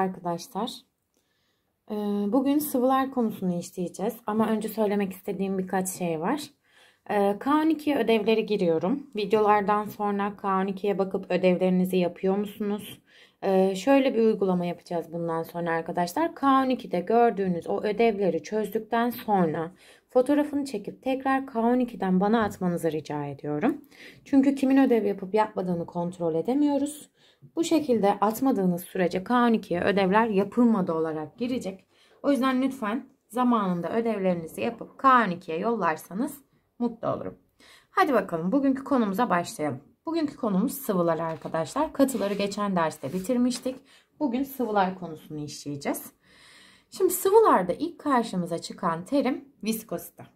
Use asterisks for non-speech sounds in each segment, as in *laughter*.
arkadaşlar. Ee, bugün sıvılar konusunu işleyeceğiz. Ama önce söylemek istediğim birkaç şey var. Ee, K12 ödevleri giriyorum. Videolardan sonra K12'ye bakıp ödevlerinizi yapıyor musunuz? Ee, şöyle bir uygulama yapacağız bundan sonra arkadaşlar. K12'de gördüğünüz o ödevleri çözdükten sonra fotoğrafını çekip tekrar K12'den bana atmanızı rica ediyorum. Çünkü kimin ödev yapıp yapmadığını kontrol edemiyoruz. Bu şekilde atmadığınız sürece K12'ye ödevler yapılmadı olarak girecek. O yüzden lütfen zamanında ödevlerinizi yapıp K12'ye yollarsanız mutlu olurum. Hadi bakalım bugünkü konumuza başlayalım. Bugünkü konumuz sıvılar arkadaşlar. Katıları geçen derste bitirmiştik. Bugün sıvılar konusunu işleyeceğiz. Şimdi sıvılarda ilk karşımıza çıkan terim viskozite.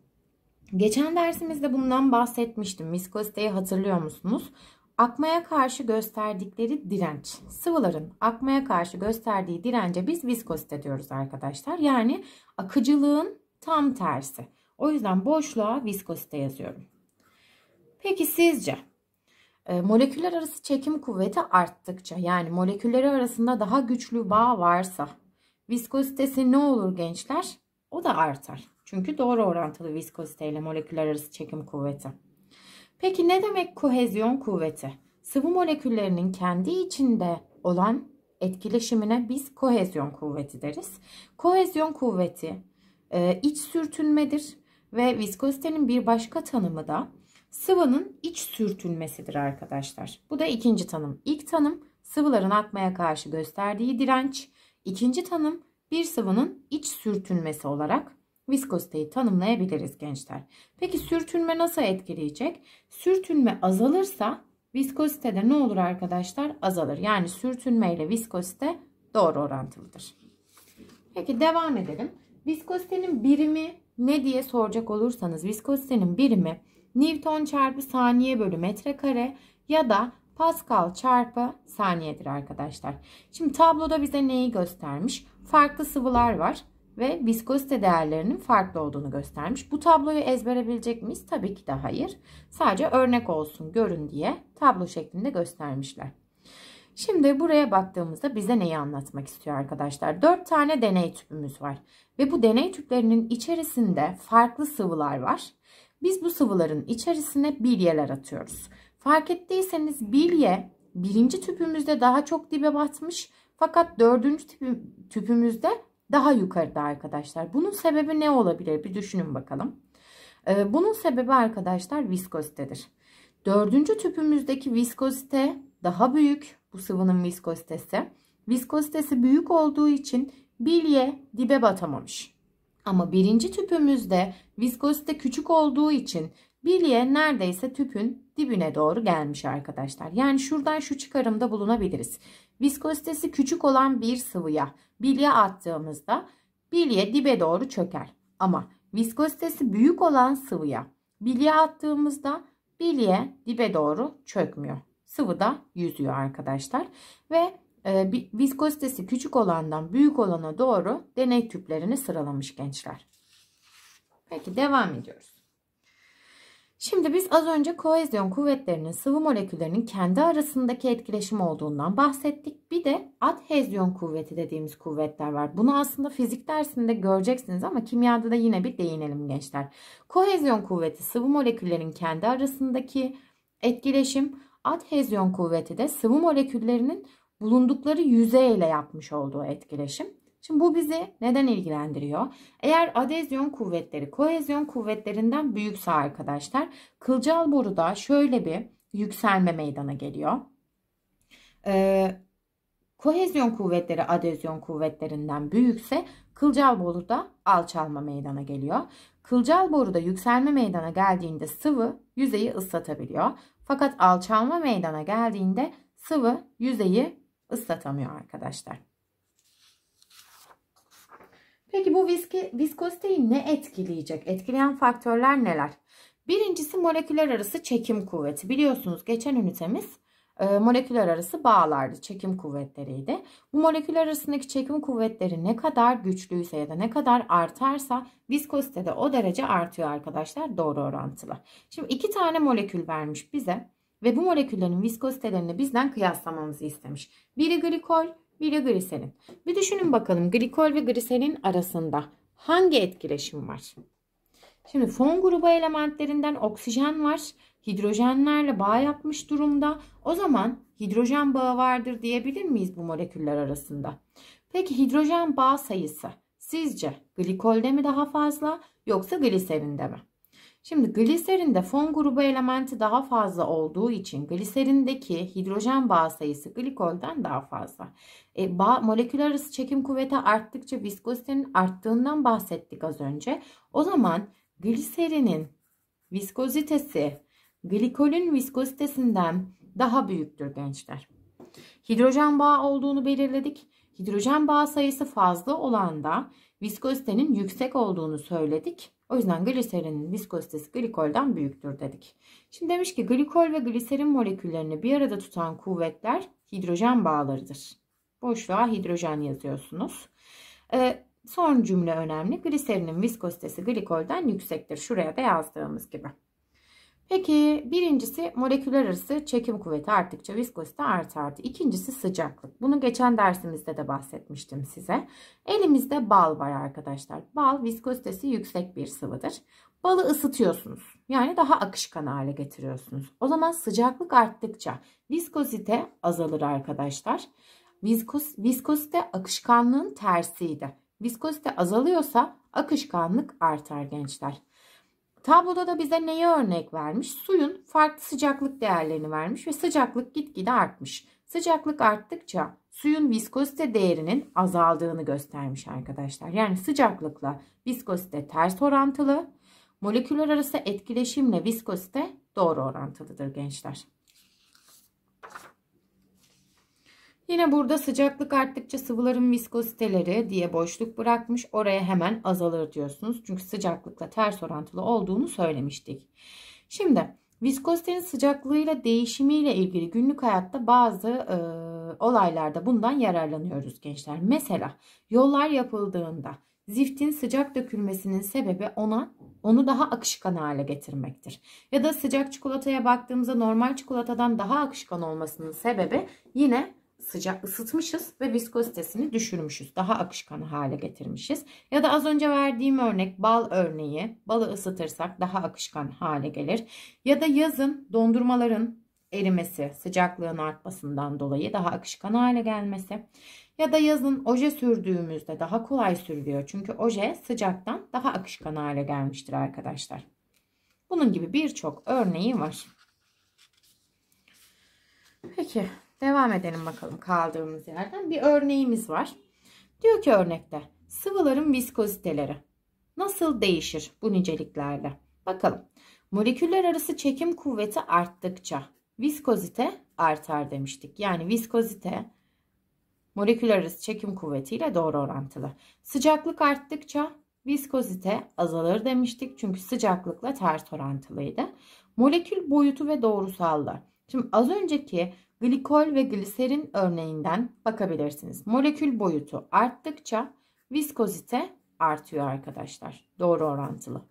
Geçen dersimizde bundan bahsetmiştim. Viskoziteyi hatırlıyor musunuz? akmaya karşı gösterdikleri direnç. Sıvıların akmaya karşı gösterdiği dirence biz viskozite diyoruz arkadaşlar. Yani akıcılığın tam tersi. O yüzden boşluğa viskozite yazıyorum. Peki sizce e, moleküller arası çekim kuvveti arttıkça yani molekülleri arasında daha güçlü bağ varsa viskozitesi ne olur gençler? O da artar. Çünkü doğru orantılı viskozite ile moleküller arası çekim kuvveti. Peki ne demek kohezyon kuvveti? Sıvı moleküllerinin kendi içinde olan etkileşimine biz kohezyon kuvveti deriz. Kohezyon kuvveti e, iç sürtünmedir ve viskozitenin bir başka tanımı da sıvının iç sürtünmesidir arkadaşlar. Bu da ikinci tanım. İlk tanım sıvıların akmaya karşı gösterdiği direnç. İkinci tanım bir sıvının iç sürtünmesi olarak viskoziteyi tanımlayabiliriz gençler. Peki sürtünme nasıl etkileyecek? Sürtünme azalırsa viskozite de ne olur arkadaşlar? Azalır. Yani sürtünme ile viskozite doğru orantılıdır. Peki devam edelim. Viskozitenin birimi ne diye soracak olursanız viskozitenin birimi Newton çarpı saniye bölü metrekare ya da Pascal çarpı saniyedir arkadaşlar. Şimdi tabloda bize neyi göstermiş? Farklı sıvılar var ve viskozite değerlerinin farklı olduğunu göstermiş. Bu tabloyu ezbere bilecek miyiz? Tabii ki de hayır. Sadece örnek olsun, görün diye tablo şeklinde göstermişler. Şimdi buraya baktığımızda bize neyi anlatmak istiyor arkadaşlar? 4 tane deney tüpümüz var ve bu deney tüplerinin içerisinde farklı sıvılar var. Biz bu sıvıların içerisine bilyeler atıyoruz. Fark ettiyseniz bilye birinci tüpümüzde daha çok dibe batmış fakat dördüncü tüpümüzde daha yukarıda arkadaşlar. Bunun sebebi ne olabilir? Bir düşünün bakalım. Ee, bunun sebebi arkadaşlar viskozitedir. Dördüncü tüpümüzdeki viskozite daha büyük. Bu sıvının viskozitesi. Viskozitesi büyük olduğu için bilye dibe batamamış. Ama birinci tüpümüzde viskozite küçük olduğu için bilye neredeyse tüpün dibine doğru gelmiş arkadaşlar. Yani şuradan şu çıkarımda bulunabiliriz. Viskozitesi küçük olan bir sıvıya bilye attığımızda bilye dibe doğru çöker. Ama viskozitesi büyük olan sıvıya bilye attığımızda bilye dibe doğru çökmüyor. Sıvı da yüzüyor arkadaşlar. Ve e, viskozitesi küçük olandan büyük olana doğru deney tüplerini sıralamış gençler. Peki devam ediyoruz. Şimdi biz az önce koezyon kuvvetlerinin sıvı moleküllerinin kendi arasındaki etkileşim olduğundan bahsettik. Bir de adhezyon kuvveti dediğimiz kuvvetler var. Bunu aslında fizik dersinde göreceksiniz ama kimyada da yine bir değinelim gençler. Kohezyon kuvveti sıvı moleküllerin kendi arasındaki etkileşim. Adhezyon kuvveti de sıvı moleküllerinin bulundukları yüzeyle yapmış olduğu etkileşim. Şimdi bu bizi neden ilgilendiriyor? Eğer adezyon kuvvetleri kohezyon kuvvetlerinden büyükse arkadaşlar kılcal boruda şöyle bir yükselme meydana geliyor. Ee, kohezyon kuvvetleri adezyon kuvvetlerinden büyükse kılcal boruda alçalma meydana geliyor. Kılcal boruda yükselme meydana geldiğinde sıvı yüzeyi ıslatabiliyor. Fakat alçalma meydana geldiğinde sıvı yüzeyi ıslatamıyor arkadaşlar. Peki bu viski, viskoziteyi ne etkileyecek? Etkileyen faktörler neler? Birincisi moleküler arası çekim kuvveti. Biliyorsunuz geçen ünitemiz e, moleküller arası bağlardı. Çekim kuvvetleriydi. Bu moleküler arasındaki çekim kuvvetleri ne kadar güçlüyse ya da ne kadar artarsa viskozite de o derece artıyor arkadaşlar. Doğru orantılı. Şimdi iki tane molekül vermiş bize ve bu moleküllerin viskozitelerini bizden kıyaslamamızı istemiş. Biri glikol, bir gliserin. Bir düşünün bakalım glikol ve gliserin arasında hangi etkileşim var? Şimdi fon grubu elementlerinden oksijen var. Hidrojenlerle bağ yapmış durumda. O zaman hidrojen bağı vardır diyebilir miyiz bu moleküller arasında? Peki hidrojen bağ sayısı sizce glikolde mi daha fazla yoksa gliserinde mi? Şimdi gliserinde fon grubu elementi daha fazla olduğu için gliserindeki hidrojen bağ sayısı glikolden daha fazla. E, bağ, moleküler arası çekim kuvveti arttıkça viskozitenin arttığından bahsettik az önce. O zaman gliserinin viskozitesi glikolün viskozitesinden daha büyüktür gençler. Hidrojen bağı olduğunu belirledik hidrojen bağ sayısı fazla olanda viskozitenin yüksek olduğunu söyledik. O yüzden gliserinin viskozitesi glikolden büyüktür dedik. Şimdi demiş ki glikol ve gliserin moleküllerini bir arada tutan kuvvetler hidrojen bağlarıdır. Boşluğa hidrojen yazıyorsunuz. Ee, son cümle önemli. Gliserinin viskozitesi glikolden yüksektir. Şuraya da yazdığımız gibi. Peki birincisi moleküller arası çekim kuvveti arttıkça viskozite artardı. İkincisi sıcaklık. Bunu geçen dersimizde de bahsetmiştim size. Elimizde bal var arkadaşlar. Bal viskozitesi yüksek bir sıvıdır. Balı ısıtıyorsunuz. Yani daha akışkan hale getiriyorsunuz. O zaman sıcaklık arttıkça viskozite azalır arkadaşlar. Viskos, viskozite akışkanlığın tersiydi. Viskozite azalıyorsa akışkanlık artar gençler. Tabloda da bize neye örnek vermiş? Suyun farklı sıcaklık değerlerini vermiş ve sıcaklık gitgide artmış. Sıcaklık arttıkça suyun viskozite değerinin azaldığını göstermiş arkadaşlar. Yani sıcaklıkla viskozite ters orantılı. Moleküller arası etkileşimle viskozite doğru orantılıdır gençler. Yine burada sıcaklık arttıkça sıvıların viskoziteleri diye boşluk bırakmış. Oraya hemen azalır diyorsunuz. Çünkü sıcaklıkla ters orantılı olduğunu söylemiştik. Şimdi viskozitenin sıcaklığıyla değişimiyle ilgili günlük hayatta bazı e, olaylarda bundan yararlanıyoruz gençler. Mesela yollar yapıldığında Ziftin sıcak dökülmesinin sebebi ona onu daha akışkan hale getirmektir. Ya da sıcak çikolataya baktığımızda normal çikolatadan daha akışkan olmasının sebebi yine sıcak ısıtmışız ve viskozitesini düşürmüşüz. Daha akışkan hale getirmişiz. Ya da az önce verdiğim örnek bal örneği. Balı ısıtırsak daha akışkan hale gelir. Ya da yazın dondurmaların erimesi, sıcaklığın artmasından dolayı daha akışkan hale gelmesi. Ya da yazın oje sürdüğümüzde daha kolay sürülüyor. Çünkü oje sıcaktan daha akışkan hale gelmiştir arkadaşlar. Bunun gibi birçok örneği var. Peki Devam edelim bakalım kaldığımız yerden. Bir örneğimiz var. Diyor ki örnekte sıvıların viskoziteleri nasıl değişir bu niceliklerle? Bakalım. Moleküller arası çekim kuvveti arttıkça viskozite artar demiştik. Yani viskozite moleküller arası çekim kuvvetiyle doğru orantılı. Sıcaklık arttıkça viskozite azalır demiştik. Çünkü sıcaklıkla ters orantılıydı. Molekül boyutu ve doğrusallığı. Şimdi az önceki Glikol ve gliserin örneğinden bakabilirsiniz. Molekül boyutu arttıkça viskozite artıyor arkadaşlar. Doğru orantılı.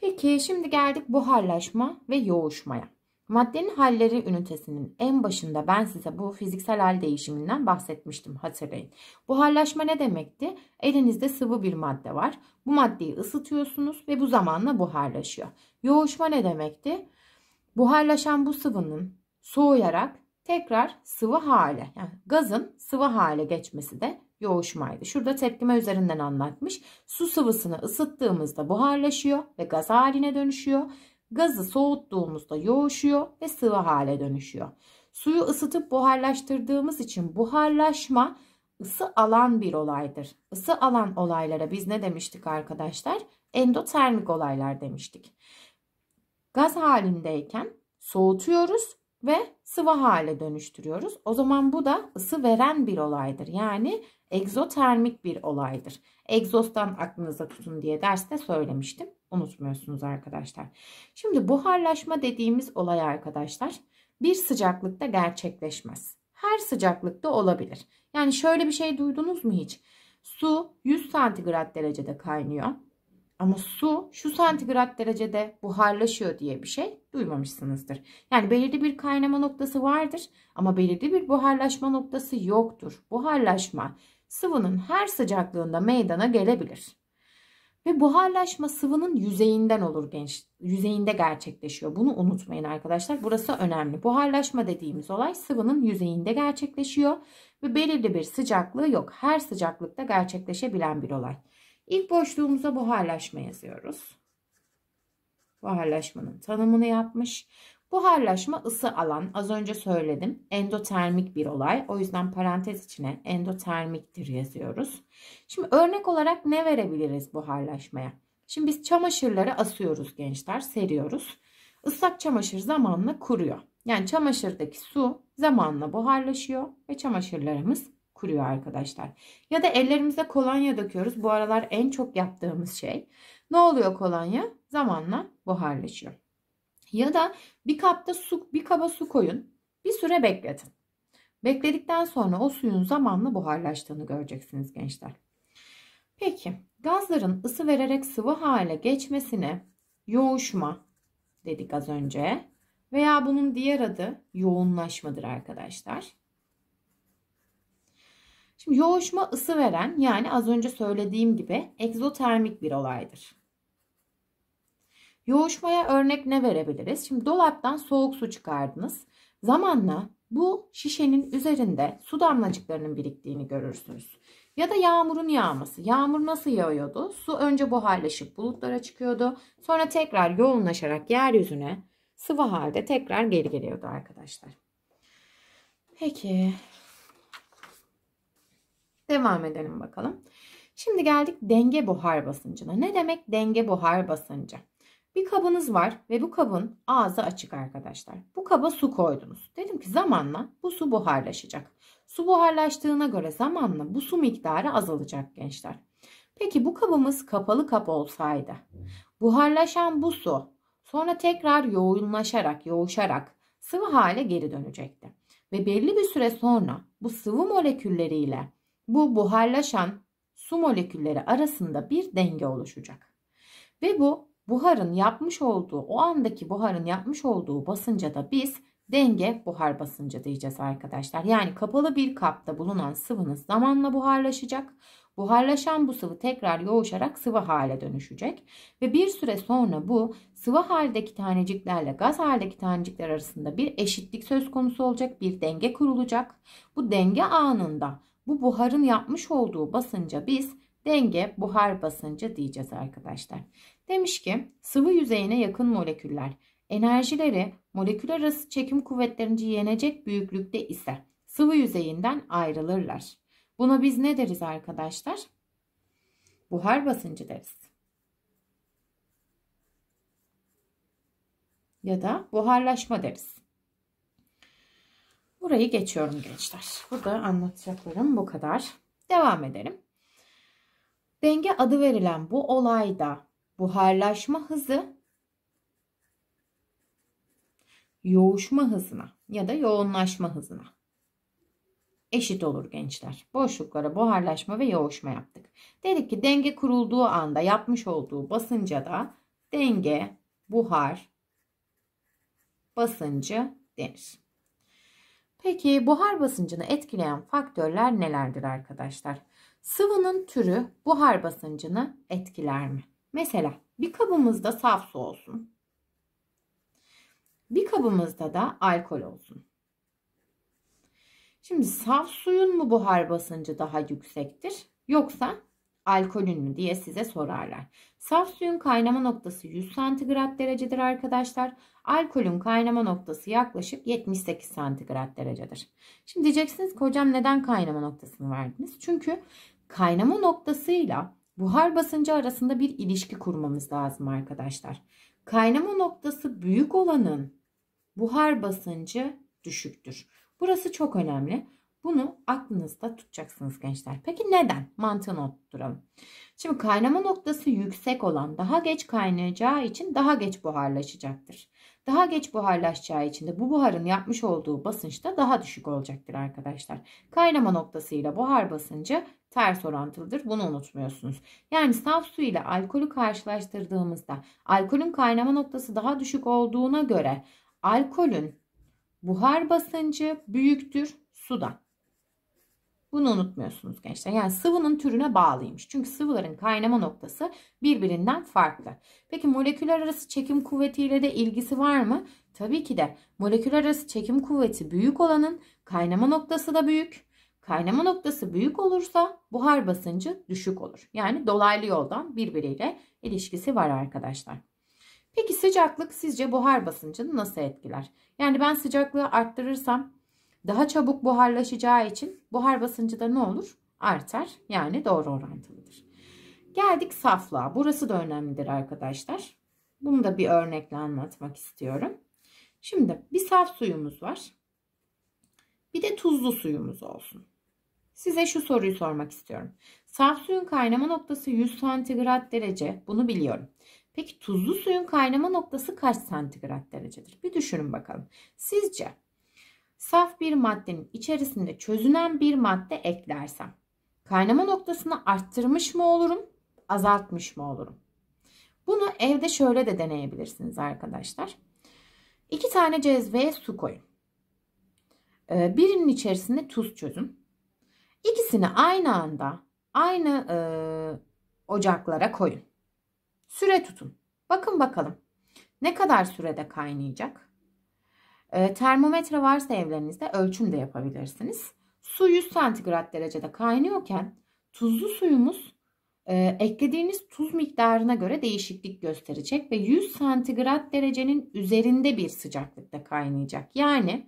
Peki şimdi geldik buharlaşma ve yoğuşmaya. Maddenin halleri ünitesinin en başında ben size bu fiziksel hal değişiminden bahsetmiştim hatırlayın. Buharlaşma ne demekti? Elinizde sıvı bir madde var. Bu maddeyi ısıtıyorsunuz ve bu zamanla buharlaşıyor. Yoğuşma ne demekti? Buharlaşan bu sıvının soğuyarak tekrar sıvı hale yani gazın sıvı hale geçmesi de yoğuşmaydı. Şurada tepkime üzerinden anlatmış. Su sıvısını ısıttığımızda buharlaşıyor ve gaz haline dönüşüyor. Gazı soğuttuğumuzda yoğuşuyor ve sıvı hale dönüşüyor. Suyu ısıtıp buharlaştırdığımız için buharlaşma ısı alan bir olaydır. Isı alan olaylara biz ne demiştik arkadaşlar? Endotermik olaylar demiştik. Gaz halindeyken soğutuyoruz ve sıvı hale dönüştürüyoruz. O zaman bu da ısı veren bir olaydır. Yani egzotermik bir olaydır. Egzostan aklınıza tutun diye derste söylemiştim. Unutmuyorsunuz arkadaşlar. Şimdi buharlaşma dediğimiz olay arkadaşlar bir sıcaklıkta gerçekleşmez. Her sıcaklıkta olabilir. Yani şöyle bir şey duydunuz mu hiç? Su 100 santigrat derecede kaynıyor. Ama su şu santigrat derecede buharlaşıyor diye bir şey duymamışsınızdır. Yani belirli bir kaynama noktası vardır ama belirli bir buharlaşma noktası yoktur. Buharlaşma sıvının her sıcaklığında meydana gelebilir. Ve buharlaşma sıvının yüzeyinden olur genç. Yüzeyinde gerçekleşiyor. Bunu unutmayın arkadaşlar. Burası önemli. Buharlaşma dediğimiz olay sıvının yüzeyinde gerçekleşiyor. Ve belirli bir sıcaklığı yok. Her sıcaklıkta gerçekleşebilen bir olay. İlk boşluğumuza buharlaşma yazıyoruz. Buharlaşmanın tanımını yapmış. Buharlaşma ısı alan az önce söyledim endotermik bir olay o yüzden parantez içine endotermiktir yazıyoruz. Şimdi örnek olarak ne verebiliriz buharlaşmaya? Şimdi biz çamaşırları asıyoruz gençler seriyoruz. Islak çamaşır zamanla kuruyor. Yani çamaşırdaki su zamanla buharlaşıyor ve çamaşırlarımız kuruyor arkadaşlar. Ya da ellerimize kolonya döküyoruz. Bu aralar en çok yaptığımız şey. Ne oluyor kolonya? Zamanla buharlaşıyor. Ya da bir kapta su, bir kaba su koyun. Bir süre bekletin. Bekledikten sonra o suyun zamanla buharlaştığını göreceksiniz gençler. Peki gazların ısı vererek sıvı hale geçmesine yoğuşma dedik az önce veya bunun diğer adı yoğunlaşmadır arkadaşlar. Şimdi yoğuşma ısı veren yani az önce söylediğim gibi egzotermik bir olaydır. Yoğuşmaya örnek ne verebiliriz? Şimdi dolaptan soğuk su çıkardınız. Zamanla bu şişenin üzerinde su damlacıklarının biriktiğini görürsünüz. Ya da yağmurun yağması. Yağmur nasıl yağıyordu? Su önce buharlaşıp bulutlara çıkıyordu. Sonra tekrar yoğunlaşarak yeryüzüne sıvı halde tekrar geri geliyordu arkadaşlar. Peki Devam edelim bakalım. Şimdi geldik denge buhar basıncına. Ne demek denge buhar basıncı? Bir kabınız var ve bu kabın ağzı açık arkadaşlar. Bu kaba su koydunuz. Dedim ki zamanla bu su buharlaşacak. Su buharlaştığına göre zamanla bu su miktarı azalacak gençler. Peki bu kabımız kapalı kap olsaydı buharlaşan bu su sonra tekrar yoğunlaşarak yoğuşarak sıvı hale geri dönecekti. Ve belli bir süre sonra bu sıvı molekülleriyle bu buharlaşan su molekülleri arasında bir denge oluşacak. Ve bu buharın yapmış olduğu o andaki buharın yapmış olduğu basınca da biz denge buhar basıncı diyeceğiz arkadaşlar. Yani kapalı bir kapta bulunan sıvınız zamanla buharlaşacak. Buharlaşan bu sıvı tekrar yoğuşarak sıvı hale dönüşecek ve bir süre sonra bu sıvı haldeki taneciklerle gaz haldeki tanecikler arasında bir eşitlik söz konusu olacak, bir denge kurulacak. Bu denge anında bu buharın yapmış olduğu basınca biz denge buhar basıncı diyeceğiz arkadaşlar. Demiş ki sıvı yüzeyine yakın moleküller enerjileri molekül arası çekim kuvvetlerince yenecek büyüklükte ise sıvı yüzeyinden ayrılırlar. Buna biz ne deriz arkadaşlar? Buhar basıncı deriz. Ya da buharlaşma deriz. Burayı geçiyorum gençler. Burada anlatacaklarım bu kadar. Devam edelim. Denge adı verilen bu olayda buharlaşma hızı yoğuşma hızına ya da yoğunlaşma hızına eşit olur gençler. Boşluklara buharlaşma ve yoğuşma yaptık. Dedik ki denge kurulduğu anda yapmış olduğu basınca da denge, buhar, basıncı denir. Peki buhar basıncını etkileyen faktörler nelerdir arkadaşlar? Sıvının türü buhar basıncını etkiler mi? Mesela bir kabımızda saf su olsun. Bir kabımızda da alkol olsun. Şimdi saf suyun mu buhar basıncı daha yüksektir? Yoksa alkolün mü diye size sorarlar. Saf suyun kaynama noktası 100 santigrat derecedir arkadaşlar. Alkolün kaynama noktası yaklaşık 78 santigrat derecedir. Şimdi diyeceksiniz ki hocam neden kaynama noktasını verdiniz? Çünkü kaynama noktasıyla buhar basıncı arasında bir ilişki kurmamız lazım arkadaşlar. Kaynama noktası büyük olanın buhar basıncı düşüktür. Burası çok önemli. Bunu aklınızda tutacaksınız gençler. Peki neden? Mantığı oturalım. Şimdi kaynama noktası yüksek olan daha geç kaynayacağı için daha geç buharlaşacaktır. Daha geç buharlaşacağı için de bu buharın yapmış olduğu basınç da daha düşük olacaktır arkadaşlar. Kaynama noktası ile buhar basıncı ters orantılıdır. Bunu unutmuyorsunuz. Yani saf su ile alkolü karşılaştırdığımızda alkolün kaynama noktası daha düşük olduğuna göre alkolün buhar basıncı büyüktür sudan. Bunu unutmuyorsunuz gençler. Yani sıvının türüne bağlıymış. Çünkü sıvıların kaynama noktası birbirinden farklı. Peki moleküler arası çekim kuvvetiyle de ilgisi var mı? Tabii ki de. Moleküler arası çekim kuvveti büyük olanın kaynama noktası da büyük. Kaynama noktası büyük olursa buhar basıncı düşük olur. Yani dolaylı yoldan birbiriyle ilişkisi var arkadaşlar. Peki sıcaklık sizce buhar basıncını nasıl etkiler? Yani ben sıcaklığı arttırırsam daha çabuk buharlaşacağı için buhar basıncı da ne olur? Artar. Yani doğru orantılıdır. Geldik saflığa. Burası da önemlidir arkadaşlar. Bunu da bir örnekle anlatmak istiyorum. Şimdi bir saf suyumuz var. Bir de tuzlu suyumuz olsun. Size şu soruyu sormak istiyorum. Saf suyun kaynama noktası 100 santigrat derece. Bunu biliyorum. Peki tuzlu suyun kaynama noktası kaç santigrat derecedir? Bir düşünün bakalım. Sizce saf bir maddenin içerisinde çözünen bir madde eklersem kaynama noktasını arttırmış mı olurum, azaltmış mı olurum? Bunu evde şöyle de deneyebilirsiniz arkadaşlar. İki tane cezveye su koyun. Ee, birinin içerisinde tuz çözün. İkisini aynı anda aynı e, ocaklara koyun. Süre tutun. Bakın bakalım ne kadar sürede kaynayacak? Ee, termometre varsa evlerinizde ölçüm de yapabilirsiniz. Su 100 santigrat derecede kaynıyorken tuzlu suyumuz e, eklediğiniz tuz miktarına göre değişiklik gösterecek ve 100 santigrat derecenin üzerinde bir sıcaklıkta kaynayacak. Yani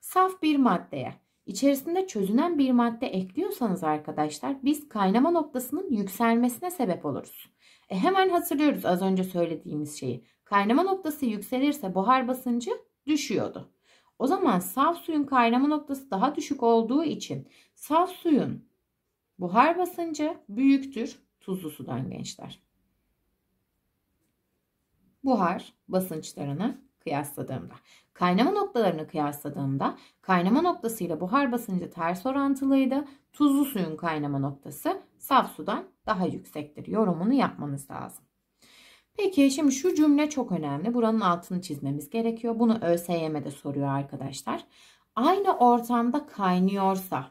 saf bir maddeye içerisinde çözünen bir madde ekliyorsanız arkadaşlar biz kaynama noktasının yükselmesine sebep oluruz. E hemen hatırlıyoruz az önce söylediğimiz şeyi. Kaynama noktası yükselirse buhar basıncı düşüyordu. O zaman saf suyun kaynama noktası daha düşük olduğu için saf suyun buhar basıncı büyüktür tuzlu sudan gençler. Buhar basınçlarını kıyasladığımda. Kaynama noktalarını kıyasladığımda kaynama noktası ile buhar basıncı ters orantılıydı. Tuzlu suyun kaynama noktası saf sudan daha yüksektir. Yorumunu yapmanız lazım. Peki şimdi şu cümle çok önemli. Buranın altını çizmemiz gerekiyor. Bunu ÖSYM'de soruyor arkadaşlar. Aynı ortamda kaynıyorsa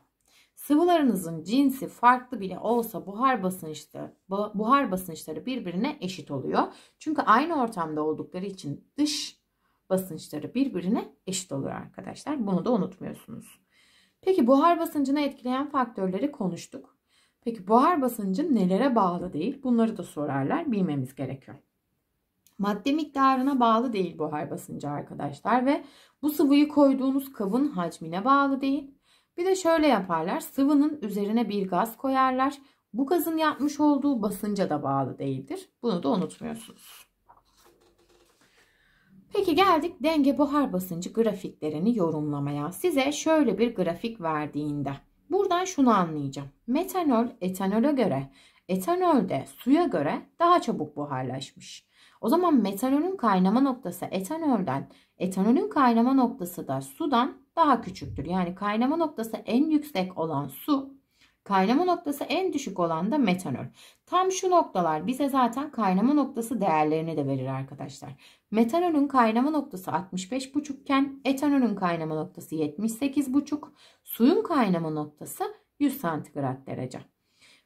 sıvılarınızın cinsi farklı bile olsa buhar basınçları, buhar basınçları birbirine eşit oluyor. Çünkü aynı ortamda oldukları için dış basınçları birbirine eşit oluyor arkadaşlar. Bunu da unutmuyorsunuz. Peki buhar basıncını etkileyen faktörleri konuştuk. Peki buhar basıncı nelere bağlı değil? Bunları da sorarlar. Bilmemiz gerekiyor. Madde miktarına bağlı değil buhar basıncı arkadaşlar ve bu sıvıyı koyduğunuz kabın hacmine bağlı değil. Bir de şöyle yaparlar sıvının üzerine bir gaz koyarlar. Bu gazın yapmış olduğu basınca da bağlı değildir. Bunu da unutmuyorsunuz. Peki geldik denge buhar basıncı grafiklerini yorumlamaya. Size şöyle bir grafik verdiğinde buradan şunu anlayacağım. Metanol etanole göre etanolde suya göre daha çabuk buharlaşmış. O zaman metanolün kaynama noktası etanolden, etanolün kaynama noktası da sudan daha küçüktür. Yani kaynama noktası en yüksek olan su, kaynama noktası en düşük olan da metanol. Tam şu noktalar bize zaten kaynama noktası değerlerini de verir arkadaşlar. Metanolün kaynama noktası 65,5 iken etanolün kaynama noktası 78,5, suyun kaynama noktası 100 santigrat derece.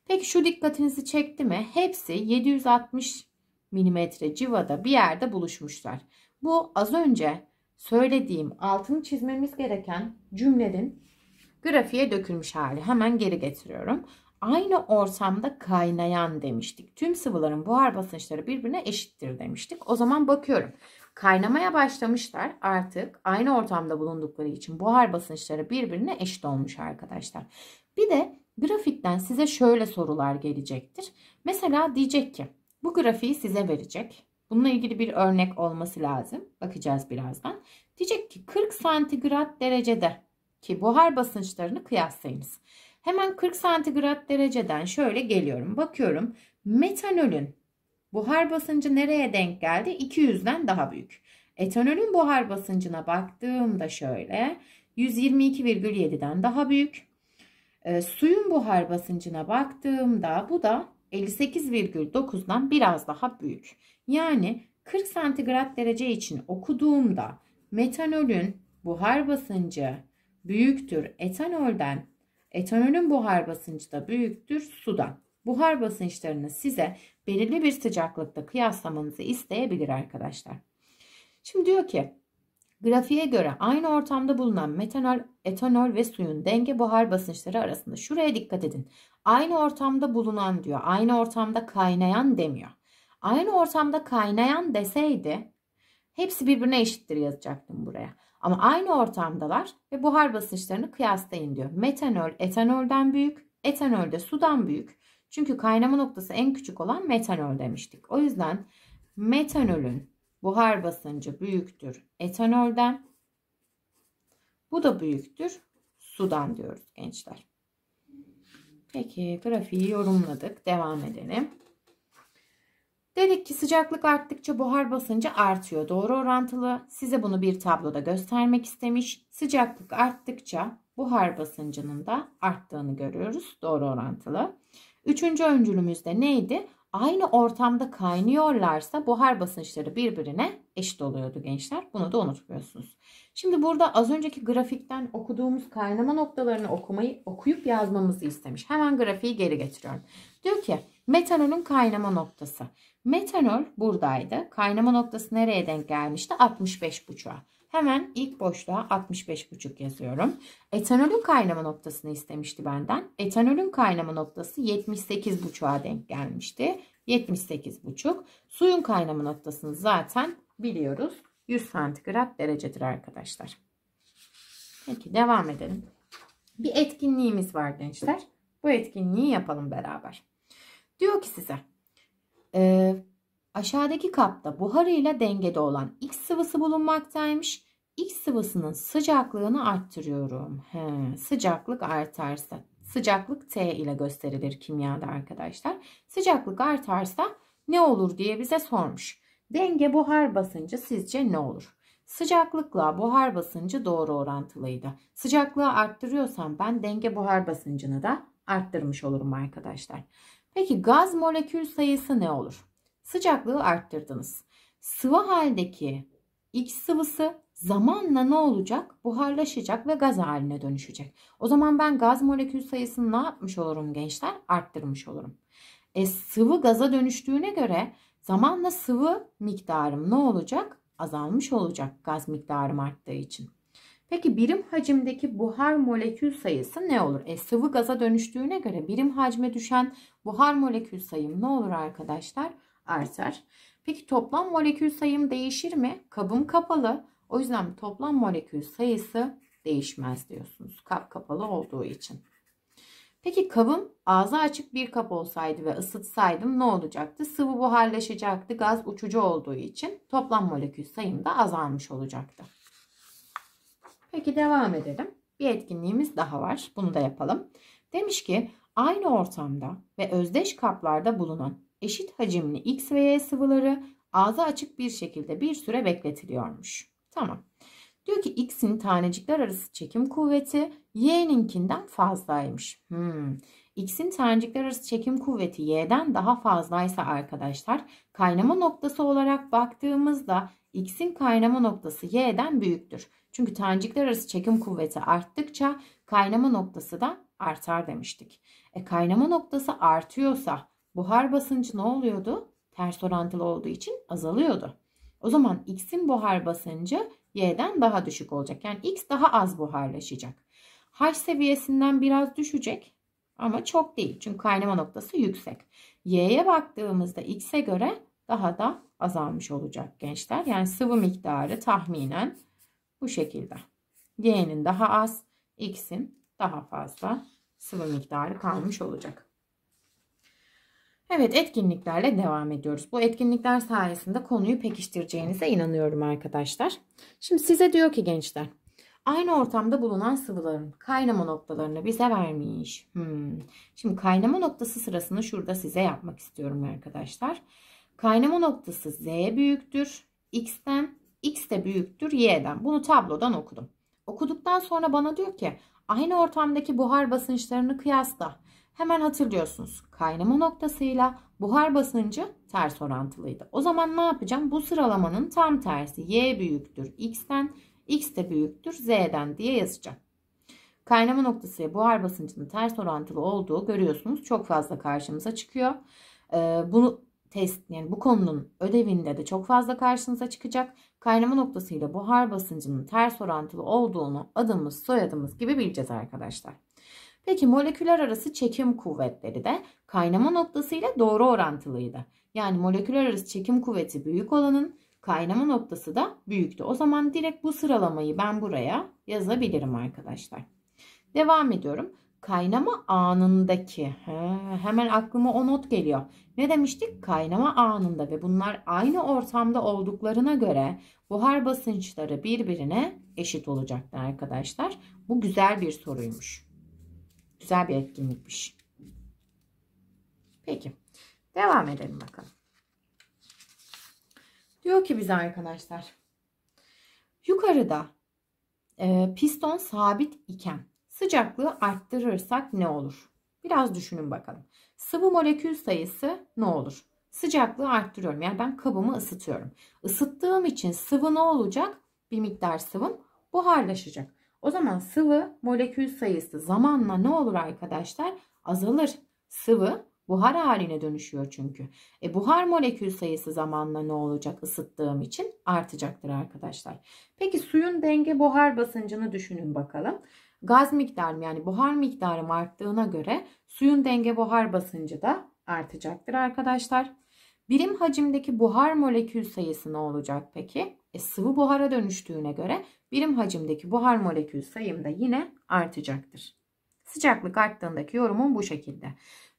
Peki şu dikkatinizi çekti mi? Hepsi 760 milimetre civada bir yerde buluşmuşlar. Bu az önce söylediğim altını çizmemiz gereken cümlenin grafiğe dökülmüş hali. Hemen geri getiriyorum. Aynı ortamda kaynayan demiştik. Tüm sıvıların buhar basınçları birbirine eşittir demiştik. O zaman bakıyorum. Kaynamaya başlamışlar artık aynı ortamda bulundukları için buhar basınçları birbirine eşit olmuş arkadaşlar. Bir de grafikten size şöyle sorular gelecektir. Mesela diyecek ki bu grafiği size verecek. Bununla ilgili bir örnek olması lazım. Bakacağız birazdan. Diyecek ki 40 santigrat derecede ki buhar basınçlarını kıyaslayınız. Hemen 40 santigrat dereceden şöyle geliyorum. Bakıyorum metanolün buhar basıncı nereye denk geldi? 200'den daha büyük. Etanolün buhar basıncına baktığımda şöyle 122,7'den daha büyük. E, suyun buhar basıncına baktığımda bu da 58,9'dan biraz daha büyük. Yani 40 santigrat derece için okuduğumda metanolün buhar basıncı büyüktür etanolden, etanolün buhar basıncı da büyüktür sudan. Buhar basınçlarını size belirli bir sıcaklıkta kıyaslamanızı isteyebilir arkadaşlar. Şimdi diyor ki Grafiğe göre aynı ortamda bulunan metanol, etanol ve suyun denge buhar basınçları arasında. Şuraya dikkat edin. Aynı ortamda bulunan diyor. Aynı ortamda kaynayan demiyor. Aynı ortamda kaynayan deseydi hepsi birbirine eşittir yazacaktım buraya. Ama aynı ortamdalar ve buhar basınçlarını kıyaslayın diyor. Metanol etanolden büyük, etanol de sudan büyük. Çünkü kaynama noktası en küçük olan metanol demiştik. O yüzden metanolün Buhar basıncı büyüktür etanolden. Bu da büyüktür sudan diyoruz gençler. Peki grafiği yorumladık. Devam edelim. Dedik ki sıcaklık arttıkça buhar basıncı artıyor. Doğru orantılı. Size bunu bir tabloda göstermek istemiş. Sıcaklık arttıkça buhar basıncının da arttığını görüyoruz. Doğru orantılı. Üçüncü öncülümüzde neydi? aynı ortamda kaynıyorlarsa buhar basınçları birbirine eşit oluyordu gençler. Bunu da unutmuyorsunuz. Şimdi burada az önceki grafikten okuduğumuz kaynama noktalarını okumayı okuyup yazmamızı istemiş. Hemen grafiği geri getiriyorum. Diyor ki metanolün kaynama noktası. Metanol buradaydı. Kaynama noktası nereye denk gelmişti? 65 buçuğa. Hemen ilk boşluğa 65,5 yazıyorum. Etanolün kaynama noktasını istemişti benden. Etanolün kaynama noktası 78,5'a denk gelmişti. 78,5. Suyun kaynama noktasını zaten biliyoruz. 100 santigrat derecedir arkadaşlar. Peki devam edelim. Bir etkinliğimiz var gençler. Bu etkinliği yapalım beraber. Diyor ki size e, Aşağıdaki kapta buharıyla dengede olan X sıvısı bulunmaktaymış. X sıvısının sıcaklığını arttırıyorum. He, sıcaklık artarsa sıcaklık T ile gösterilir kimyada arkadaşlar. Sıcaklık artarsa ne olur diye bize sormuş. Denge buhar basıncı sizce ne olur? Sıcaklıkla buhar basıncı doğru orantılıydı. Sıcaklığı arttırıyorsam ben denge buhar basıncını da arttırmış olurum arkadaşlar. Peki gaz molekül sayısı ne olur? sıcaklığı arttırdınız. Sıvı haldeki iç sıvısı zamanla ne olacak? Buharlaşacak ve gaz haline dönüşecek. O zaman ben gaz molekül sayısını ne yapmış olurum gençler? Arttırmış olurum. E, sıvı gaza dönüştüğüne göre zamanla sıvı miktarım ne olacak? Azalmış olacak gaz miktarım arttığı için. Peki birim hacimdeki buhar molekül sayısı ne olur? E, sıvı gaza dönüştüğüne göre birim hacme düşen buhar molekül sayım ne olur arkadaşlar? artar. Peki toplam molekül sayım değişir mi? Kabım kapalı. O yüzden toplam molekül sayısı değişmez diyorsunuz. Kap kapalı olduğu için. Peki kabım ağzı açık bir kap olsaydı ve ısıtsaydım ne olacaktı? Sıvı buharlaşacaktı. Gaz uçucu olduğu için toplam molekül sayım da azalmış olacaktı. Peki devam edelim. Bir etkinliğimiz daha var. Bunu da yapalım. Demiş ki aynı ortamda ve özdeş kaplarda bulunan eşit hacimli X ve Y sıvıları ağza açık bir şekilde bir süre bekletiliyormuş. Tamam. Diyor ki X'in tanecikler arası çekim kuvveti Y'ninkinden fazlaymış. Hmm. X'in tanecikler arası çekim kuvveti Y'den daha fazlaysa arkadaşlar kaynama noktası olarak baktığımızda X'in kaynama noktası Y'den büyüktür. Çünkü tanecikler arası çekim kuvveti arttıkça kaynama noktası da artar demiştik. E kaynama noktası artıyorsa buhar basıncı ne oluyordu? Ters orantılı olduğu için azalıyordu. O zaman x'in buhar basıncı y'den daha düşük olacak. Yani x daha az buharlaşacak. H seviyesinden biraz düşecek ama çok değil. Çünkü kaynama noktası yüksek. Y'ye baktığımızda x'e göre daha da azalmış olacak gençler. Yani sıvı miktarı tahminen bu şekilde. Y'nin daha az, x'in daha fazla sıvı miktarı kalmış olacak. Evet etkinliklerle devam ediyoruz. Bu etkinlikler sayesinde konuyu pekiştireceğinize inanıyorum arkadaşlar. Şimdi size diyor ki gençler. Aynı ortamda bulunan sıvıların kaynama noktalarını bize vermiş. Hmm. Şimdi kaynama noktası sırasını şurada size yapmak istiyorum arkadaşlar. Kaynama noktası Z büyüktür. X'ten X de büyüktür Y'den. Bunu tablodan okudum. Okuduktan sonra bana diyor ki aynı ortamdaki buhar basınçlarını kıyasla. Hemen hatırlıyorsunuz kaynama noktasıyla buhar basıncı ters orantılıydı. O zaman ne yapacağım? Bu sıralamanın tam tersi y büyüktür x'ten x de büyüktür z'den diye yazacağım. Kaynama noktası buhar basıncının ters orantılı olduğu görüyorsunuz. Çok fazla karşımıza çıkıyor. Ee, bunu test yani bu konunun ödevinde de çok fazla karşınıza çıkacak. Kaynama noktasıyla buhar basıncının ters orantılı olduğunu adımız soyadımız gibi bileceğiz arkadaşlar. Peki moleküler arası çekim kuvvetleri de kaynama noktası ile doğru orantılıydı. Yani moleküler arası çekim kuvveti büyük olanın kaynama noktası da büyüktü. O zaman direkt bu sıralamayı ben buraya yazabilirim arkadaşlar. Devam ediyorum. Kaynama anındaki he, hemen aklıma o not geliyor. Ne demiştik? Kaynama anında ve bunlar aynı ortamda olduklarına göre buhar basınçları birbirine eşit olacaktı arkadaşlar. Bu güzel bir soruymuş. Güzel bir etkinlikmiş. Peki. Devam edelim bakalım. Diyor ki bize arkadaşlar. Yukarıda e, piston sabit iken sıcaklığı arttırırsak ne olur? Biraz düşünün bakalım. Sıvı molekül sayısı ne olur? Sıcaklığı arttırıyorum. Yani ben kabımı ısıtıyorum. Isıttığım için sıvı ne olacak? Bir miktar sıvım buharlaşacak. O zaman sıvı molekül sayısı zamanla ne olur arkadaşlar? Azalır. Sıvı buhar haline dönüşüyor çünkü. E buhar molekül sayısı zamanla ne olacak ısıttığım için artacaktır arkadaşlar. Peki suyun denge buhar basıncını düşünün bakalım. Gaz miktarım yani buhar miktarım arttığına göre suyun denge buhar basıncı da artacaktır arkadaşlar. Birim hacimdeki buhar molekül sayısı ne olacak peki? E, sıvı buhara dönüştüğüne göre birim hacimdeki buhar molekül sayım da yine artacaktır. Sıcaklık arttığındaki yorumum bu şekilde.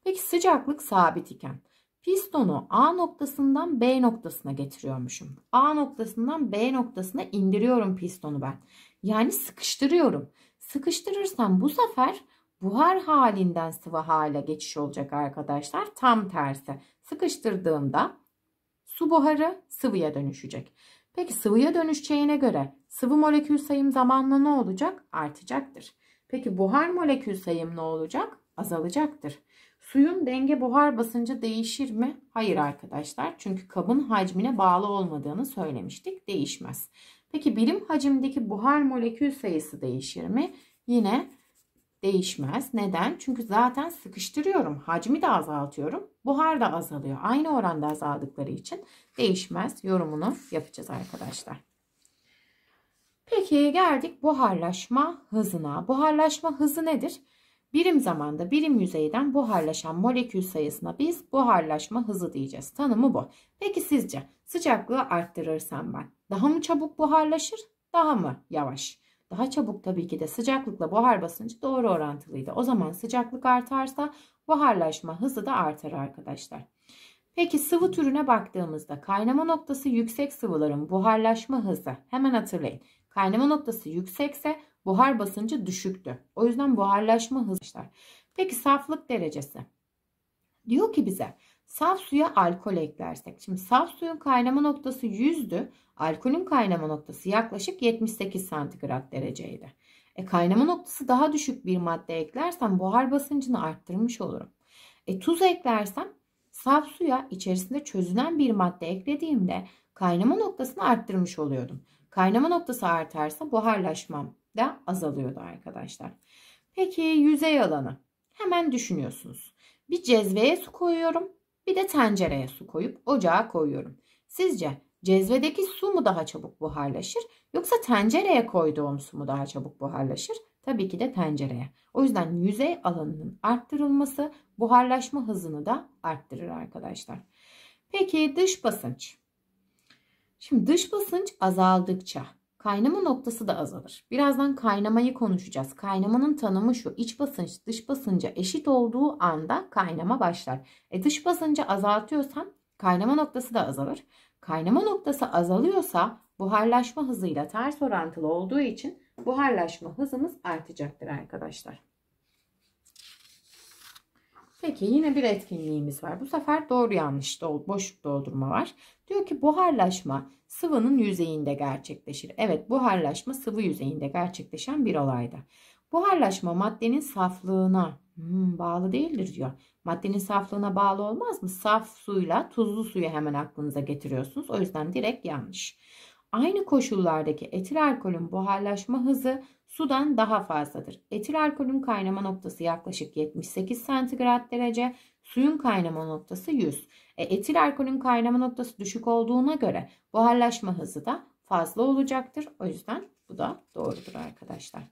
Peki sıcaklık sabit iken pistonu A noktasından B noktasına getiriyormuşum. A noktasından B noktasına indiriyorum pistonu ben. Yani sıkıştırıyorum. Sıkıştırırsam bu sefer buhar halinden sıvı hale geçiş olacak arkadaşlar. Tam tersi. Sıkıştırdığımda su buharı sıvıya dönüşecek. Peki sıvıya dönüşeceğine göre sıvı molekül sayım zamanla ne olacak? Artacaktır. Peki buhar molekül sayım ne olacak? Azalacaktır. Suyun denge buhar basıncı değişir mi? Hayır arkadaşlar. Çünkü kabın hacmine bağlı olmadığını söylemiştik. Değişmez. Peki birim hacimdeki buhar molekül sayısı değişir mi? Yine değişmez. Neden? Çünkü zaten sıkıştırıyorum. Hacmi de azaltıyorum. Buhar da azalıyor. Aynı oranda azaldıkları için değişmez. Yorumunu yapacağız arkadaşlar. Peki geldik buharlaşma hızına. Buharlaşma hızı nedir? Birim zamanda birim yüzeyden buharlaşan molekül sayısına biz buharlaşma hızı diyeceğiz. Tanımı bu. Peki sizce sıcaklığı arttırırsam ben daha mı çabuk buharlaşır daha mı yavaş? Daha çabuk tabii ki de sıcaklıkla buhar basıncı doğru orantılıydı. O zaman sıcaklık artarsa buharlaşma hızı da artar arkadaşlar. Peki sıvı türüne baktığımızda kaynama noktası yüksek sıvıların buharlaşma hızı hemen hatırlayın. Kaynama noktası yüksekse buhar basıncı düşüktü. O yüzden buharlaşma hızı. Peki saflık derecesi. Diyor ki bize Saf suya alkol eklersek. Şimdi saf suyun kaynama noktası 100'dü. Alkolün kaynama noktası yaklaşık 78 santigrat dereceydi. E, kaynama noktası daha düşük bir madde eklersem buhar basıncını arttırmış olurum. E, tuz eklersem saf suya içerisinde çözülen bir madde eklediğimde kaynama noktasını arttırmış oluyordum. Kaynama noktası artarsa buharlaşmam da azalıyordu arkadaşlar. Peki yüzey alanı. Hemen düşünüyorsunuz. Bir cezveye su koyuyorum. Bir de tencereye su koyup ocağa koyuyorum. Sizce cezvedeki su mu daha çabuk buharlaşır yoksa tencereye koyduğum su mu daha çabuk buharlaşır? Tabii ki de tencereye. O yüzden yüzey alanının arttırılması buharlaşma hızını da arttırır arkadaşlar. Peki dış basınç. Şimdi dış basınç azaldıkça Kaynama noktası da azalır. Birazdan kaynamayı konuşacağız. Kaynamanın tanımı şu. İç basınç dış basınca eşit olduğu anda kaynama başlar. E dış basıncı azaltıyorsan kaynama noktası da azalır. Kaynama noktası azalıyorsa buharlaşma hızıyla ters orantılı olduğu için buharlaşma hızımız artacaktır arkadaşlar. Peki yine bir etkinliğimiz var. Bu sefer doğru yanlış boşluk doldurma var. Diyor ki buharlaşma sıvının yüzeyinde gerçekleşir. Evet buharlaşma sıvı yüzeyinde gerçekleşen bir olayda. Buharlaşma maddenin saflığına hmm, bağlı değildir diyor. Maddenin saflığına bağlı olmaz mı? Saf suyla tuzlu suyu hemen aklınıza getiriyorsunuz. O yüzden direkt yanlış. Aynı koşullardaki etil alkolün buharlaşma hızı sudan daha fazladır. Etil alkolün kaynama noktası yaklaşık 78 santigrat derece, suyun kaynama noktası 100. E, etil alkolün kaynama noktası düşük olduğuna göre buharlaşma hızı da fazla olacaktır. O yüzden bu da doğrudur arkadaşlar.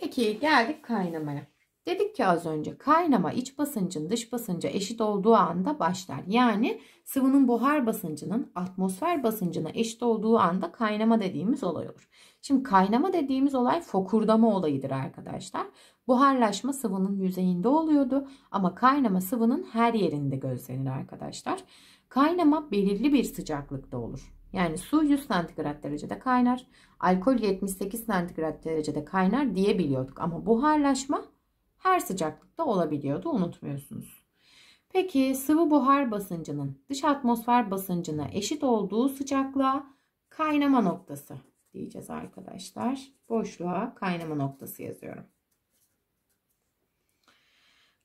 Peki geldik kaynamaya. Dedik ki az önce kaynama iç basıncın dış basınca eşit olduğu anda başlar. Yani sıvının buhar basıncının atmosfer basıncına eşit olduğu anda kaynama dediğimiz olay olur. Şimdi kaynama dediğimiz olay fokurdama olayıdır arkadaşlar. Buharlaşma sıvının yüzeyinde oluyordu ama kaynama sıvının her yerinde gözlenir arkadaşlar. Kaynama belirli bir sıcaklıkta olur. Yani su 100 santigrat derecede kaynar, alkol 78 santigrat derecede kaynar diyebiliyorduk. Ama buharlaşma her sıcaklıkta olabiliyordu unutmuyorsunuz. Peki sıvı buhar basıncının dış atmosfer basıncına eşit olduğu sıcaklığa kaynama noktası diyeceğiz arkadaşlar. Boşluğa kaynama noktası yazıyorum.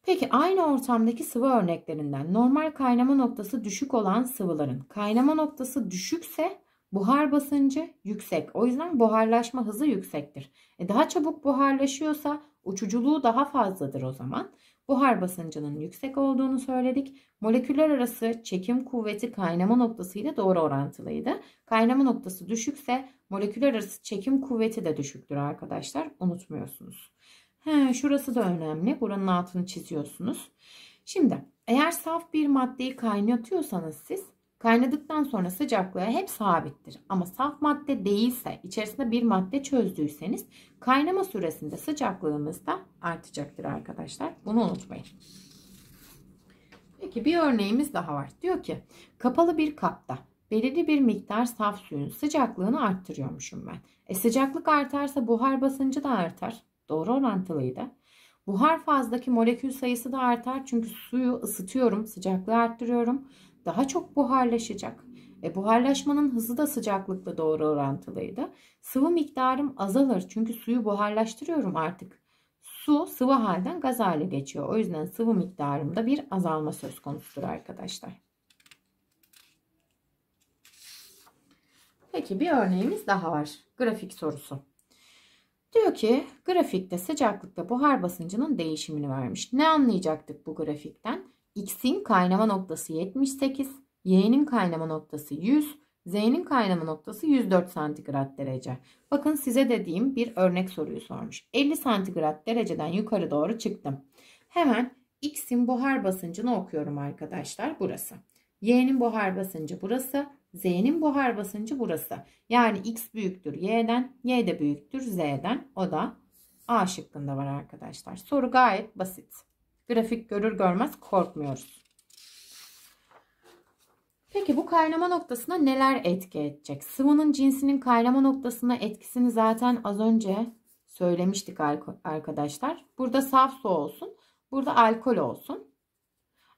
Peki aynı ortamdaki sıvı örneklerinden normal kaynama noktası düşük olan sıvıların kaynama noktası düşükse buhar basıncı yüksek. O yüzden buharlaşma hızı yüksektir. E daha çabuk buharlaşıyorsa uçuculuğu daha fazladır o zaman buhar basıncının yüksek olduğunu söyledik. Moleküller arası çekim kuvveti kaynama noktası ile doğru orantılıydı. Kaynama noktası düşükse moleküller arası çekim kuvveti de düşüktür arkadaşlar. Unutmuyorsunuz. He, şurası da önemli. Buranın altını çiziyorsunuz. Şimdi eğer saf bir maddeyi kaynatıyorsanız siz Kaynadıktan sonra sıcaklığı hep sabittir. Ama saf madde değilse, içerisinde bir madde çözdüyseniz kaynama süresinde sıcaklığımız da artacaktır arkadaşlar. Bunu unutmayın. Peki bir örneğimiz daha var. Diyor ki kapalı bir kapta belirli bir miktar saf suyun sıcaklığını arttırıyormuşum ben. E sıcaklık artarsa buhar basıncı da artar. Doğru orantılıydı. Buhar fazdaki molekül sayısı da artar çünkü suyu ısıtıyorum, sıcaklığı arttırıyorum daha çok buharlaşacak. E, buharlaşmanın hızı da sıcaklıkla doğru orantılıydı. Sıvı miktarım azalır çünkü suyu buharlaştırıyorum artık. Su sıvı halden gaz hale geçiyor. O yüzden sıvı miktarımda bir azalma söz konusudur arkadaşlar. Peki bir örneğimiz daha var. Grafik sorusu. Diyor ki grafikte sıcaklıkta buhar basıncının değişimini vermiş. Ne anlayacaktık bu grafikten? x'in kaynama noktası 78, y'nin kaynama noktası 100, z'nin kaynama noktası 104 santigrat derece. Bakın size dediğim bir örnek soruyu sormuş. 50 santigrat dereceden yukarı doğru çıktım. Hemen x'in buhar basıncını okuyorum arkadaşlar. Burası. y'nin buhar basıncı burası. Z'nin buhar basıncı burası. Yani x büyüktür y'den, y de büyüktür z'den. O da A şıkkında var arkadaşlar. Soru gayet basit grafik görür görmez korkmuyoruz. Peki bu kaynama noktasına neler etki edecek? Sıvının cinsinin kaynama noktasına etkisini zaten az önce söylemiştik arkadaşlar. Burada saf su olsun. Burada alkol olsun.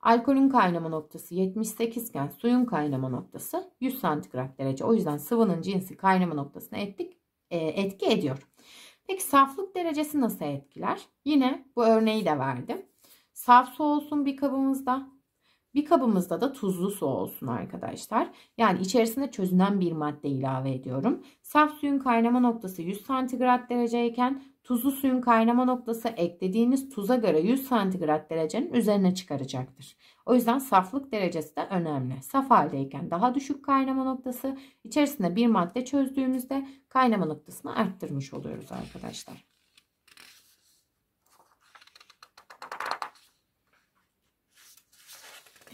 Alkolün kaynama noktası 78 iken suyun kaynama noktası 100 santigrat derece. O yüzden sıvının cinsi kaynama noktasına ettik, e, etki ediyor. Peki saflık derecesi nasıl etkiler? Yine bu örneği de verdim. Saf su olsun bir kabımızda. Bir kabımızda da tuzlu su olsun arkadaşlar. Yani içerisinde çözünen bir madde ilave ediyorum. Saf suyun kaynama noktası 100 santigrat dereceyken tuzlu suyun kaynama noktası eklediğiniz tuza göre 100 santigrat derecenin üzerine çıkaracaktır. O yüzden saflık derecesi de önemli. Saf haldeyken daha düşük kaynama noktası, içerisinde bir madde çözdüğümüzde kaynama noktasını arttırmış oluyoruz arkadaşlar.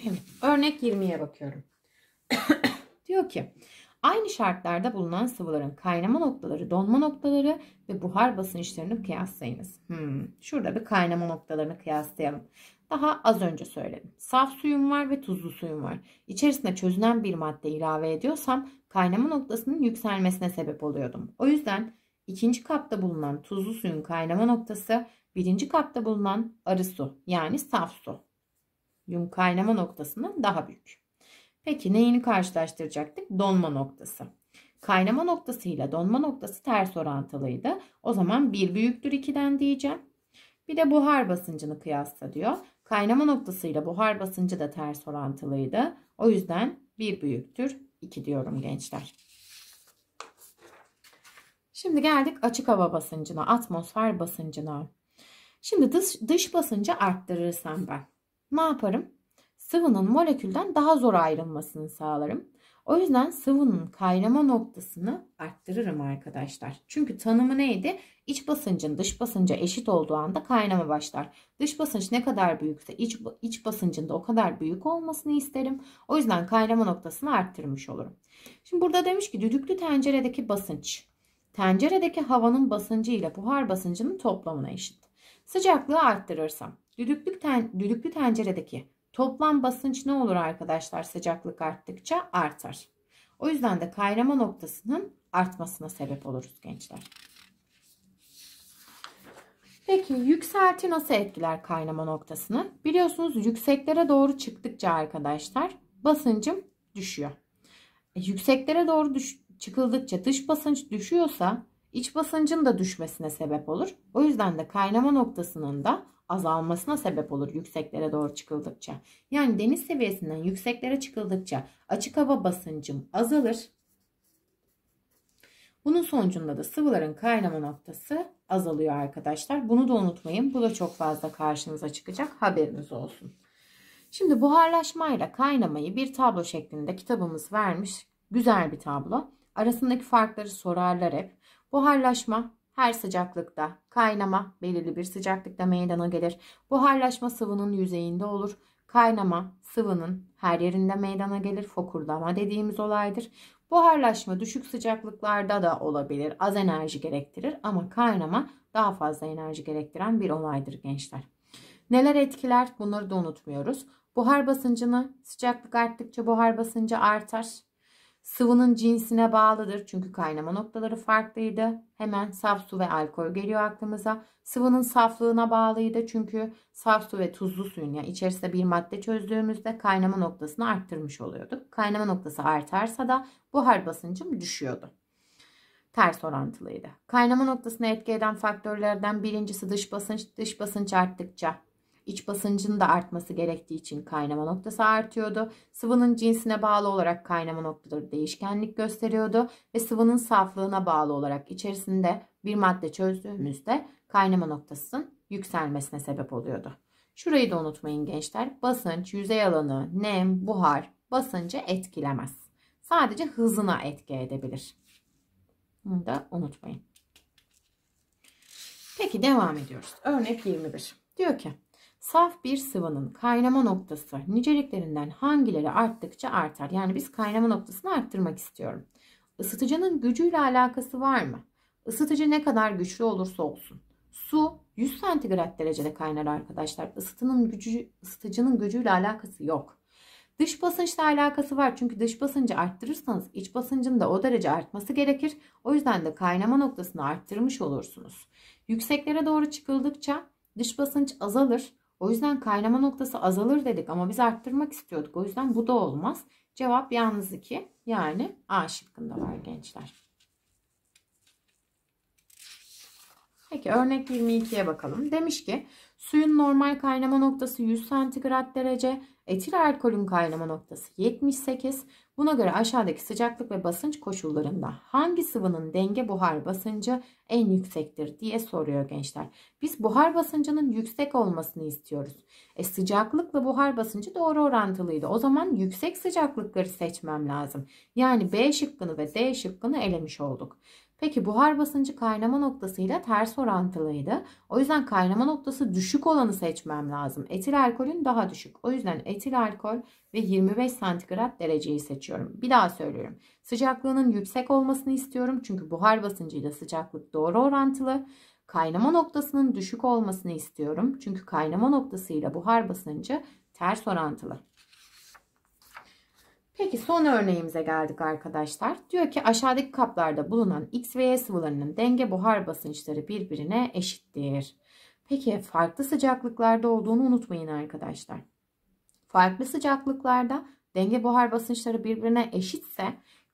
okuyayım. Örnek 20'ye bakıyorum. *coughs* Diyor ki aynı şartlarda bulunan sıvıların kaynama noktaları, donma noktaları ve buhar basınçlarını kıyaslayınız. Hmm, şurada bir kaynama noktalarını kıyaslayalım. Daha az önce söyledim. Saf suyum var ve tuzlu suyum var. İçerisine çözünen bir madde ilave ediyorsam kaynama noktasının yükselmesine sebep oluyordum. O yüzden ikinci kapta bulunan tuzlu suyun kaynama noktası birinci kapta bulunan arı su yani saf su. Yum kaynama noktasından daha büyük. Peki neyini karşılaştıracaktık? Donma noktası. Kaynama noktasıyla donma noktası ters orantılıydı. O zaman 1 büyüktür 2'den diyeceğim. Bir de buhar basıncını kıyasla diyor. Kaynama noktasıyla buhar basıncı da ters orantılıydı. O yüzden 1 büyüktür 2 diyorum gençler. Şimdi geldik açık hava basıncına, atmosfer basıncına. Şimdi dış, dış basıncı arttırırsam ben ne yaparım? Sıvının molekülden daha zor ayrılmasını sağlarım. O yüzden sıvının kaynama noktasını arttırırım arkadaşlar. Çünkü tanımı neydi? İç basıncın dış basınca eşit olduğu anda kaynama başlar. Dış basınç ne kadar büyükse iç, iç basıncın da o kadar büyük olmasını isterim. O yüzden kaynama noktasını arttırmış olurum. Şimdi burada demiş ki düdüklü tenceredeki basınç. Tenceredeki havanın basıncı ile buhar basıncının toplamına eşit. Sıcaklığı arttırırsam Düdüklü, ten, düdüklü tenceredeki toplam basınç ne olur arkadaşlar sıcaklık arttıkça artar. O yüzden de kaynama noktasının artmasına sebep oluruz gençler. Peki yükselti nasıl etkiler kaynama noktasını? Biliyorsunuz yükseklere doğru çıktıkça arkadaşlar basıncım düşüyor. E, yükseklere doğru düş çıkıldıkça dış basınç düşüyorsa iç basıncın da düşmesine sebep olur. O yüzden de kaynama noktasının da azalmasına sebep olur yükseklere doğru çıkıldıkça. Yani deniz seviyesinden yükseklere çıkıldıkça açık hava basıncım azalır. Bunun sonucunda da sıvıların kaynama noktası azalıyor arkadaşlar. Bunu da unutmayın. Bu da çok fazla karşınıza çıkacak. Haberiniz olsun. Şimdi buharlaşmayla kaynamayı bir tablo şeklinde kitabımız vermiş. Güzel bir tablo. Arasındaki farkları sorarlar hep. Buharlaşma her sıcaklıkta kaynama belirli bir sıcaklıkta meydana gelir. Buharlaşma sıvının yüzeyinde olur. Kaynama sıvının her yerinde meydana gelir. Fokurdama dediğimiz olaydır. Buharlaşma düşük sıcaklıklarda da olabilir. Az enerji gerektirir ama kaynama daha fazla enerji gerektiren bir olaydır gençler. Neler etkiler bunları da unutmuyoruz. Buhar basıncını sıcaklık arttıkça buhar basıncı artar. Sıvının cinsine bağlıdır çünkü kaynama noktaları farklıydı. Hemen saf su ve alkol geliyor aklımıza. Sıvının saflığına bağlıydı çünkü saf su ve tuzlu suyun yani içerisinde bir madde çözdüğümüzde kaynama noktasını arttırmış oluyorduk. Kaynama noktası artarsa da buhar basıncım düşüyordu. Ters orantılıydı. Kaynama noktasına etki eden faktörlerden birincisi dış basınç. Dış basınç arttıkça İç basıncın da artması gerektiği için kaynama noktası artıyordu. Sıvının cinsine bağlı olarak kaynama noktaları değişkenlik gösteriyordu ve sıvının saflığına bağlı olarak içerisinde bir madde çözdüğümüzde kaynama noktasının yükselmesine sebep oluyordu. Şurayı da unutmayın gençler. Basınç, yüzey alanı, nem, buhar basıncı etkilemez. Sadece hızına etki edebilir. Bunu da unutmayın. Peki devam ediyoruz. Örnek 21. Diyor ki Saf bir sıvının kaynama noktası niceliklerinden hangileri arttıkça artar? Yani biz kaynama noktasını arttırmak istiyorum. Isıtıcının gücüyle alakası var mı? Isıtıcı ne kadar güçlü olursa olsun. Su 100 santigrat derecede kaynar arkadaşlar. Isıtının gücü, ısıtıcının gücüyle alakası yok. Dış basınçla alakası var. Çünkü dış basıncı arttırırsanız iç basıncın da o derece artması gerekir. O yüzden de kaynama noktasını arttırmış olursunuz. Yükseklere doğru çıkıldıkça dış basınç azalır. O yüzden kaynama noktası azalır dedik ama biz arttırmak istiyorduk. O yüzden bu da olmaz. Cevap yalnız 2 yani A şıkkında var gençler. Peki örnek 22'ye bakalım. Demiş ki suyun normal kaynama noktası 100 santigrat derece, etil alkolün kaynama noktası 78, Buna göre aşağıdaki sıcaklık ve basınç koşullarında hangi sıvının denge buhar basıncı en yüksektir diye soruyor gençler. Biz buhar basıncının yüksek olmasını istiyoruz. E sıcaklıkla buhar basıncı doğru orantılıydı. O zaman yüksek sıcaklıkları seçmem lazım. Yani B şıkkını ve D şıkkını elemiş olduk. Peki buhar basıncı kaynama noktasıyla ters orantılıydı. O yüzden kaynama noktası düşük olanı seçmem lazım. Etil alkolün daha düşük. O yüzden etil alkol ve 25 santigrat dereceyi seçiyorum. Bir daha söylüyorum. Sıcaklığının yüksek olmasını istiyorum. Çünkü buhar basıncıyla sıcaklık doğru orantılı. Kaynama noktasının düşük olmasını istiyorum. Çünkü kaynama noktasıyla buhar basıncı ters orantılı. Peki son örneğimize geldik arkadaşlar. Diyor ki aşağıdaki kaplarda bulunan X ve Y sıvılarının denge buhar basınçları birbirine eşittir. Peki farklı sıcaklıklarda olduğunu unutmayın arkadaşlar. Farklı sıcaklıklarda denge buhar basınçları birbirine eşitse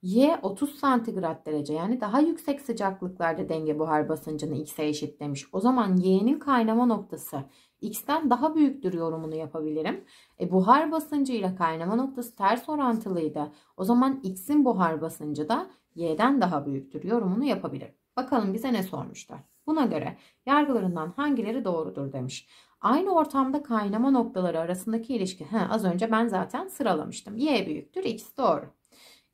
Y 30 santigrat derece yani daha yüksek sıcaklıklarda denge buhar basıncını X'e eşitlemiş. O zaman Y'nin kaynama noktası X'ten daha büyüktür yorumunu yapabilirim. E, buhar basıncı ile kaynama noktası ters orantılıydı. O zaman X'in buhar basıncı da Y'den daha büyüktür yorumunu yapabilirim. Bakalım bize ne sormuşlar. Buna göre yargılarından hangileri doğrudur demiş. Aynı ortamda kaynama noktaları arasındaki ilişki. He, az önce ben zaten sıralamıştım. Y büyüktür, X doğru.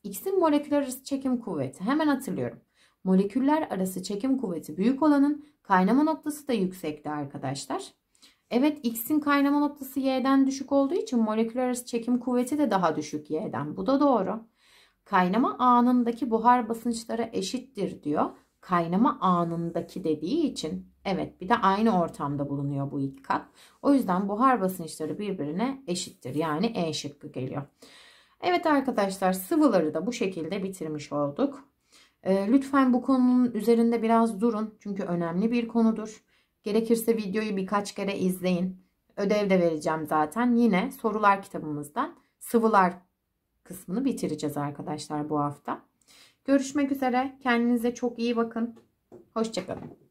X'in moleküler arası çekim kuvveti. Hemen hatırlıyorum. Moleküller arası çekim kuvveti büyük olanın kaynama noktası da yüksekti arkadaşlar. Evet X'in kaynama noktası Y'den düşük olduğu için moleküler arası çekim kuvveti de daha düşük Y'den. Bu da doğru. Kaynama anındaki buhar basınçlara eşittir diyor. Kaynama anındaki dediği için evet bir de aynı ortamda bulunuyor bu iki kat. O yüzden buhar basınçları birbirine eşittir. Yani E şıkkı geliyor. Evet arkadaşlar sıvıları da bu şekilde bitirmiş olduk. Ee, lütfen bu konunun üzerinde biraz durun. Çünkü önemli bir konudur. Gerekirse videoyu birkaç kere izleyin. Ödev de vereceğim zaten. Yine sorular kitabımızdan sıvılar kısmını bitireceğiz arkadaşlar bu hafta. Görüşmek üzere. Kendinize çok iyi bakın. Hoşçakalın.